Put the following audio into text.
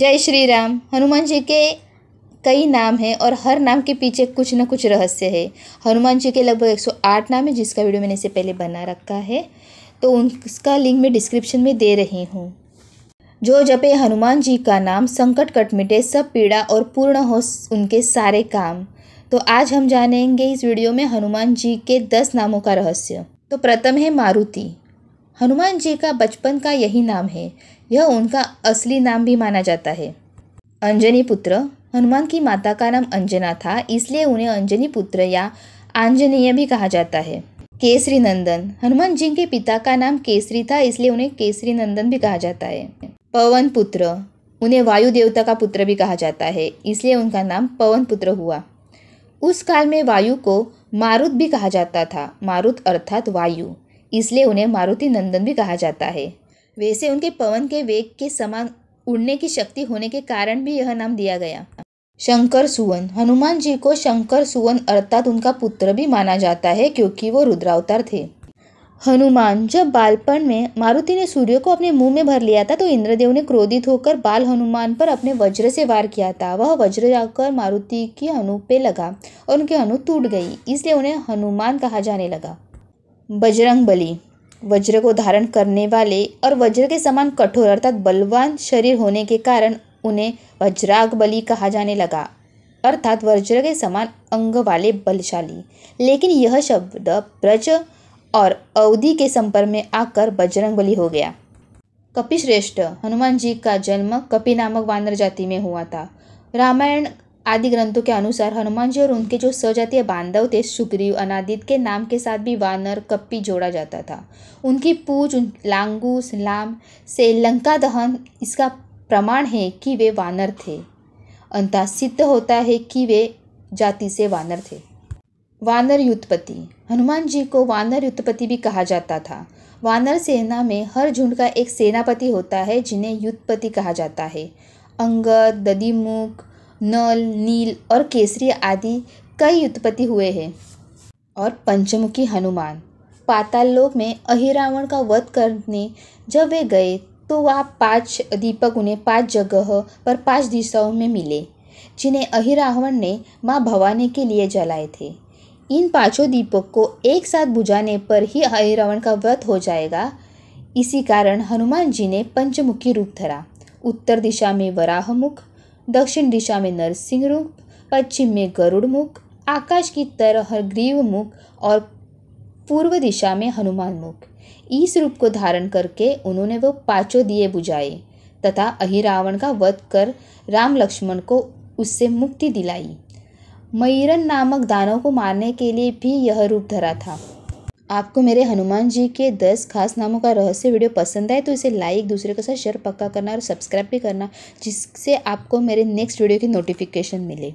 जय श्री राम हनुमान जी के कई नाम हैं और हर नाम के पीछे कुछ ना कुछ रहस्य है हनुमान जी के लगभग 108 नाम है जिसका वीडियो मैंने इसे पहले बना रखा है तो उसका लिंक मैं डिस्क्रिप्शन में दे रही हूँ जो जपे हनुमान जी का नाम संकट कट मिटे सब पीड़ा और पूर्ण हो उनके सारे काम तो आज हम जानेंगे इस वीडियो में हनुमान जी के दस नामों का रहस्य तो प्रथम है मारुति हनुमान जी का बचपन का यही नाम है यह उनका असली नाम भी माना जाता है अंजनी पुत्र हनुमान की माता का नाम अंजना था इसलिए उन्हें अंजनी पुत्र या आंजनीय भी कहा जाता है केसरी नंदन हनुमान जी के पिता का नाम केसरी था इसलिए उन्हें केसरी नंदन भी कहा जाता है पवन पुत्र उन्हें वायु देवता का पुत्र भी कहा जाता है इसलिए उनका नाम पवन पुत्र हुआ उस काल में वायु को मारुत भी कहा जाता था मारुत अर्थात वायु इसलिए उन्हें मारुति नंदन भी कहा जाता है वैसे उनके पवन के वेग के समान उड़ने की शक्ति होने के कारण भी यह नाम दिया गया शंकर सुवन हनुमान जी को शंकर सुवन अर्थात उनका पुत्र भी माना जाता है क्योंकि वो रुद्रावतार थे हनुमान जब बालपन में मारुति ने सूर्य को अपने मुंह में भर लिया था तो इंद्रदेव ने क्रोधित होकर बाल हनुमान पर अपने वज्र से वार किया था वह वज्र जाकर मारुति की अनु पे लगा और उनकी अनु टूट गई इसलिए उन्हें हनुमान कहा जाने लगा बजरंग बली वज्र को धारण करने वाले और वज्र के समान कठोर अर्थात बलवान शरीर होने के कारण उन्हें वज्राग बली कहा जाने लगा अर्थात वज्र के समान अंग वाले बलशाली लेकिन यह शब्द ब्रज और अवधि के संपर्क में आकर बजरंग बली हो गया कपिश्रेष्ठ हनुमान जी का जन्म कपि नामक वानर जाति में हुआ था रामायण आदि ग्रंथों के अनुसार हनुमान जी और उनके जो सजातीय बांधव थे सुग्रीव अनादित के नाम के साथ भी वानर कप्पी जोड़ा जाता था उनकी पूज उन लांगूस लाम से लंका दहन इसका प्रमाण है कि वे वानर थे अंता सिद्ध होता है कि वे जाति से वानर थे वानर युद्धपति हनुमान जी को वानर युद्धपति भी कहा जाता था वानर सेना में हर झुंड का एक सेनापति होता है जिन्हें युद्धपति कहा जाता है अंगद ददीमुख नल नील और केसरी आदि कई उत्पत्ति हुए हैं और पंचमुखी हनुमान पाताल लोक में अहिरावण का वध करने जब वे गए तो वह पांच दीपक उन्हें पांच जगह पर पांच दिशाओं में मिले जिन्हें अहिरावण ने माँ भवानी के लिए जलाए थे इन पांचों दीपक को एक साथ बुझाने पर ही अहिरावण का व्रत हो जाएगा इसी कारण हनुमान जी ने पंचमुखी रूप धरा उत्तर दिशा में वराहमुख दक्षिण दिशा में नरसिंह रूप पश्चिम में गरुड़ मुख आकाश की तरह ग्रीव मुख और पूर्व दिशा में हनुमान मुख इस रूप को धारण करके उन्होंने वो पांचों दिए बुझाए तथा अहिरावण का वध कर राम लक्ष्मण को उससे मुक्ति दिलाई मयूरन नामक दानव को मारने के लिए भी यह रूप धरा था आपको मेरे हनुमान जी के दस खास नामों का रहस्य वीडियो पसंद आए तो इसे लाइक दूसरे के साथ शेयर पक्का करना और सब्सक्राइब भी करना जिससे आपको मेरे नेक्स्ट वीडियो की नोटिफिकेशन मिले